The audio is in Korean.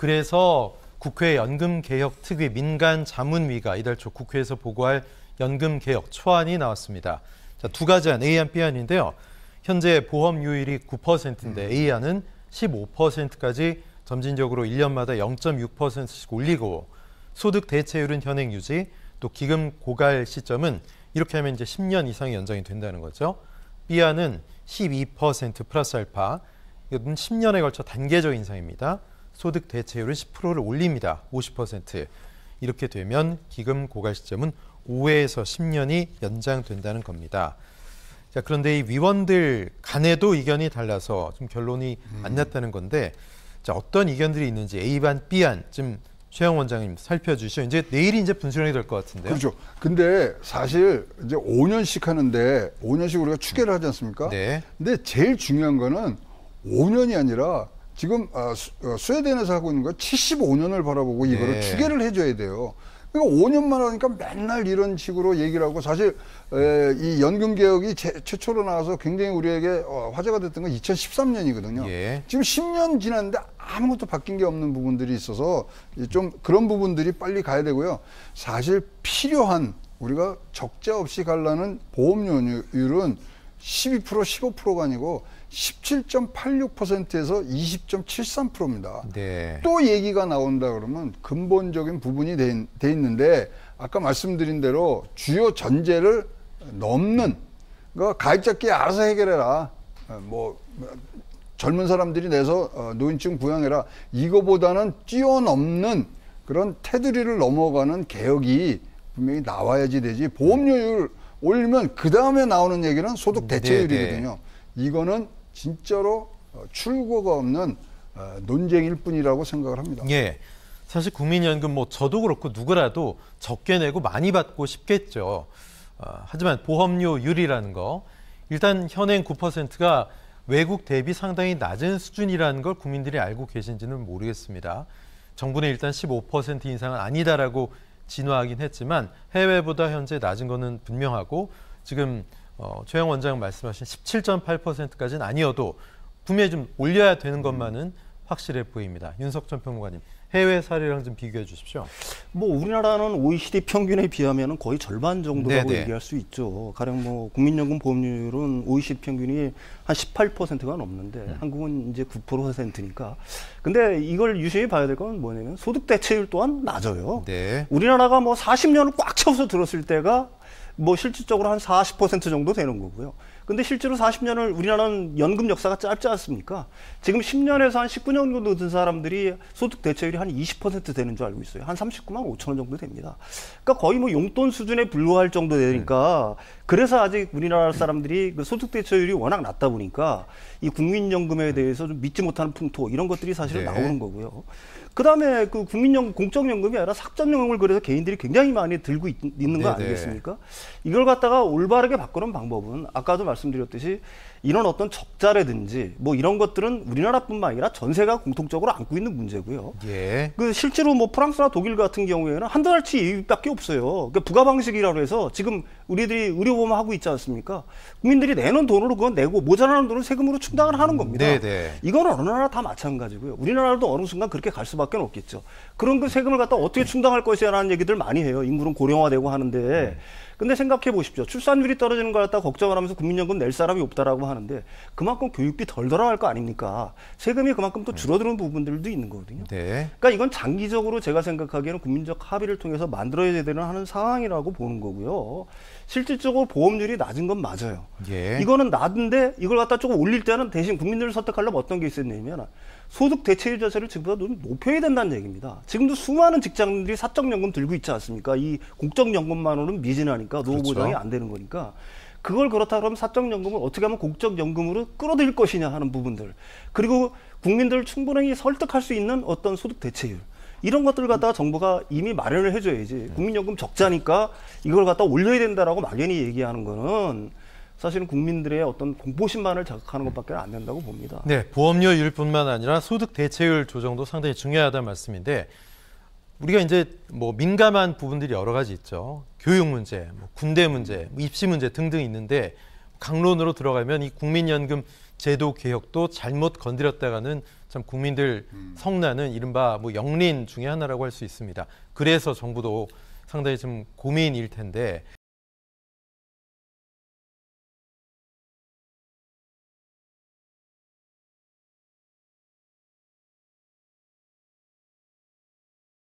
그래서 국회 연금 개혁 특위 민간 자문위가 이달 초 국회에서 보고할 연금 개혁 초안이 나왔습니다. 자, 두 가지안 A안 B안인데요. 현재 보험 유율이 9%인데 A안은 15%까지 점진적으로 1년마다 0.6%씩 올리고 소득 대체율은 현행 유지, 또 기금 고갈 시점은 이렇게 하면 이제 10년 이상이 연장이 된다는 거죠. B안은 12% 플러스 알파, 이건 10년에 걸쳐 단계적 인상입니다. 소득 대체율을 10%를 올립니다. 50%. 이렇게 되면 기금 고갈 시점은 5회에서 10년이 연장된다는 겁니다. 자, 그런데 이 위원들 간에도 의견이 달라서 좀 결론이 음. 안 났다는 건데 자, 어떤 의견들이 있는지 A반, B안 좀 최영 원장님 살펴주시죠. 이제 내일이 이제 분수령이 될 것 같은데요. 그렇죠. 근데 사실 이제 5년씩 하는데 5년씩 우리가 추계를 하지 않습니까? 네. 근데 제일 중요한 거는 5년이 아니라 지금 어, 수, 어, 스웨덴에서 하고 있는 거 75년을 바라보고 이거를 네. 추계를 해줘야 돼요. 그러니까 5년만 하니까 맨날 이런 식으로 얘기를 하고 사실 에, 이 연금 개혁이 제, 최초로 나와서 굉장히 우리에게 어, 화제가 됐던 건 2013년이거든요. 예. 지금 10년 지났는데 아무것도 바뀐 게 없는 부분들이 있어서 좀 그런 부분들이 빨리 가야 되고요. 사실 필요한 우리가 적자 없이 갈라는 보험료율은 12% 15%가 아니고 17.86%에서 20.73%입니다. 네. 또 얘기가 나온다 그러면 근본적인 부분이 돼, 돼 있는데 아까 말씀드린 대로 주요 전제를 넘는 그러니까 가입자끼리 알아서 해결해라. 어, 뭐 젊은 사람들이 내서 어, 노인증 부양해라. 이거보다는 뛰어넘는 그런 테두리를 넘어가는 개혁이 분명히 나와야지 되지. 보험료율 올리면 그 다음에 나오는 얘기는 소득 음, 대체율이거든요. 네, 네. 이거는 진짜로 어, 출구가 없는 어, 논쟁일 뿐이라고 생각을 합니다. 예. 사실 국민연금 뭐 저도 그렇고 누구라도 적게 내고 많이 받고 싶겠죠. 어, 하지만 보험료율이라는 거 일단 현행 9%가 외국 대비 상당히 낮은 수준이라는 걸 국민들이 알고 계신지는 모르겠습니다. 정부는 일단 15% 인상은 아니다라고 진화하긴 했지만 해외보다 현재 낮은 것은 분명하고 지금 어, 최영 원장 말씀하신 17.8%까지는 아니어도 분명히 좀 올려야 되는 것만은 확실해 보입니다. 윤석천 평론가님, 해외 사례랑 좀 비교해 주십시오. 뭐 우리나라는 OECD 평균에 비하면 거의 절반 정도라고 네네. 얘기할 수 있죠. 가령 뭐 국민연금 보험료율은 OECD 평균이 한 18%가 넘는데 음. 한국은 이제 9%니까. 근데 이걸 유심히 봐야 될 건 뭐냐면 소득 대체율 또한 낮아요. 네. 우리나라가 뭐 40년을 꽉 채워서 들었을 때가 뭐 실질적으로 한 40% 정도 되는 거고요. 근데 실제로 40년을 우리나라는 연금 역사가 짧지 않습니까? 지금 10년에서 한 19년 정도 든 사람들이 소득 대체율이 한 20% 되는 줄 알고 있어요. 한 39만 5천 원 정도 됩니다. 그러니까 거의 뭐 용돈 수준에 불과할 정도 되니까 네. 그래서 아직 우리나라 사람들이 그 소득 대체율이 워낙 낮다 보니까 이 국민연금에 대해서 좀 믿지 못하는 풍토 이런 것들이 사실은 네. 나오는 거고요. 그다음에 그 국민연금 공적연금이 아니라 삭전연금을 그래서 개인들이 굉장히 많이 들고 있, 는거 아니겠습니까? 이걸 갖다가 올바르게 바꾸는 방법은 아까도 말씀드렸듯이 이런 어떤 적자라든지 뭐 이런 것들은 우리나라뿐만 아니라 전세가 공통적으로 안고 있는 문제고요. 예. 그 실제로 뭐 프랑스나 독일 같은 경우에는 한두 달치 이밖에 없어요. 그러니까 부가 방식이라고 해서 지금 우리들이 의료보험 하고 있지 않습니까? 국민들이 내는 돈으로 그건 내고 모자라는 돈을 세금으로 충당을 하는 겁니다. 네네. 이건 어느 나라 다 마찬가지고요. 우리나라도 어느 순간 그렇게 갈 수밖에 수밖에 없겠죠. 그런 그 세금을 갖다 어떻게 충당할 것이냐라는 얘기들 많이 해요. 인구는 고령화되고 하는데 네. 근데 생각해 보십시오. 출산율이 떨어지는 걸같다 걱정을 하면서 국민연금 낼 사람이 없다라고 하는데 그만큼 교육비 덜돌아갈거 아닙니까? 세금이 그만큼 또 네. 줄어드는 부분들도 있는 거거든요. 네. 그러니까 이건 장기적으로 제가 생각하기에는 국민적 합의를 통해서 만들어야 되는 하는 상황이라고 보는 거고요. 실질적으로 보험률이 낮은 건 맞아요. 예. 이거는 낮은데 이걸 갖다 조금 올릴 때는 대신 국민들을 선택하려면 어떤 게 있었냐면 소득 대체율 자세를 지금보다 좀 높여야 된다는 얘기입니다. 지금도 수많은 직장들이 사적연금 들고 있지 않습니까? 이 공적연금만으로는 미진하니까. 거니까 그러니까 노후 그렇죠. 보장이 안 되는 거니까 그걸 그렇다 그러면 사적연금을 어떻게 하면 공적연금으로 끌어들일 것이냐 하는 부분들 그리고 국민들을 충분히 설득할 수 있는 어떤 소득 대체율 이런 것들 갖다가 정부가 이미 마련을 해줘야지 네. 국민연금 적자니까 이걸 갖다 올려야 된다라고 막연히 얘기하는 거는 사실은 국민들의 어떤 공포심만을 자극하는 네. 것밖에 안 된다고 봅니다. 네, 보험료율뿐만 아니라 소득 대체율 조정도 상당히 중요하다는 말씀인데 우리가 이제 뭐 민감한 부분들이 여러 가지 있죠. 교육 문제, 뭐 군대 문제, 뭐 입시 문제 등등 있는데 강론으로 들어가면 이 국민연금 제도 개혁도 잘못 건드렸다가는 참 국민들 음. 성나는 이른바 뭐 영린 중의 하나라고 할 수 있습니다. 그래서 정부도 상당히 좀 고민일 텐데